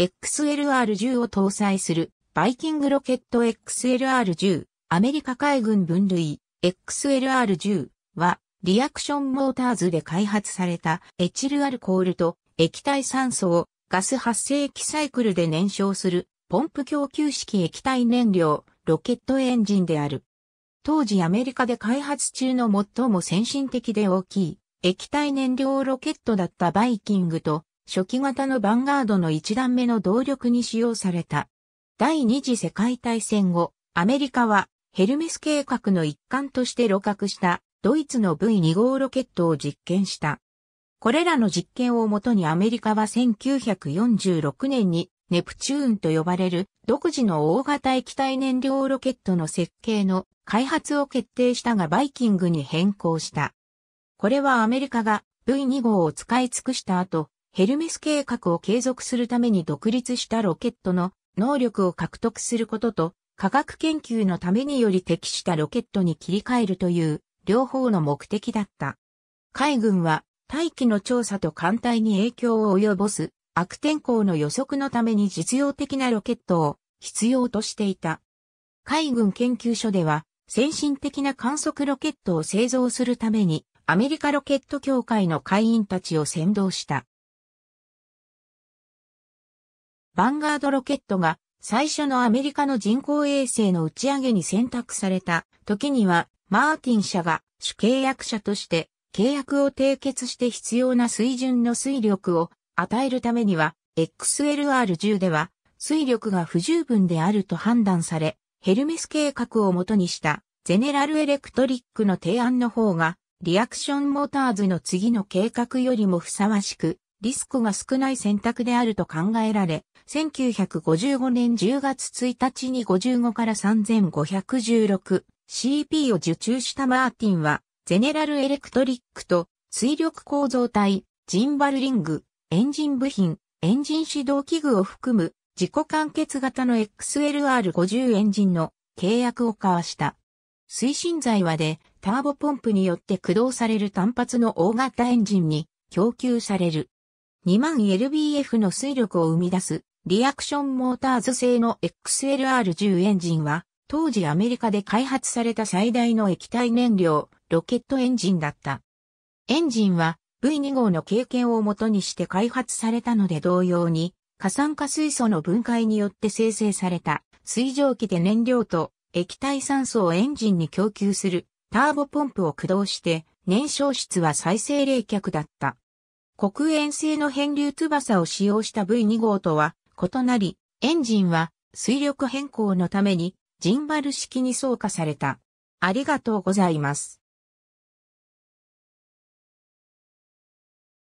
XLR-10 を搭載するバイキングロケット XLR-10 アメリカ海軍分類 XLR-10 はリアクションモーターズで開発されたエチルアルコールと液体酸素をガス発生器サイクルで燃焼するポンプ供給式液体燃料ロケットエンジンである。当時アメリカで開発中の最も先進的で大きい液体燃料ロケットだったバイキングと初期型のバンガードの1段目の動力に使用された。第二次世界大戦後、アメリカはヘルメス計画の一環として露獲したドイツの V2 号ロケットを実験した。これらの実験をもとにアメリカは1946年にネプチューンと呼ばれる独自の大型液体燃料ロケットの設計の開発を決定したがバイキングに変更した。これはアメリカが V2 号を使い尽くした後、ヘルメス計画を継続するために独立したロケットの能力を獲得することと、科学研究のためにより適したロケットに切り替えるという両方の目的だった。海軍は大気の調査と艦隊に影響を及ぼす悪天候の予測のために実用的なロケットを必要としていた。海軍研究所では先進的な観測ロケットを製造するためにアメリカロケット協会の会員たちを先導した。ヴァンガードロケットが最初のアメリカの人工衛星の打ち上げに選択された時には、マーティン社が主契約者として契約を締結して必要な水準の水力を与えるためには、XLR10 では水力が不十分であると判断され、ヘルメス計画をもとにしたゼネラルエレクトリックの提案の方が、リアクションモーターズの次の計画よりもふさわしく、リスクが少ない選択であると考えられ、1955年10月1日に55から 3516CP を受注したマーティンは、ゼネラルエレクトリックと水力構造体、ジンバルリング、エンジン部品、エンジン指導器具を含む自己完結型の XLR50 エンジンの契約を交わした。推進剤はでターボポンプによって駆動される単発の大型エンジンに供給される。2万 lbf の水力を生み出すリアクションモーターズ製の XLR10 エンジンは、当時アメリカで開発された最大の液体燃料、ロケットエンジンだった。エンジンは V2 号の経験をもとにして開発されたので同様に、過酸化水素の分解によって生成された水蒸気で燃料と液体酸素をエンジンに供給するターボポンプを駆動して燃焼室は再生冷却だった。国塩製の変流翼を使用した V2 号とは異なり、エンジンは水力変更のためにジンバル式に装化された。ありがとうございます。